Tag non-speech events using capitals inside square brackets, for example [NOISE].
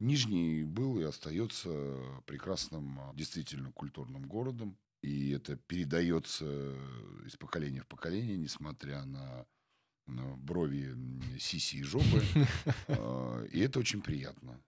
Нижний был и остается прекрасным, а, действительно культурным городом. И это передается из поколения в поколение, несмотря на, на брови, сиси и жопы. [LAUGHS] А, и это очень приятно.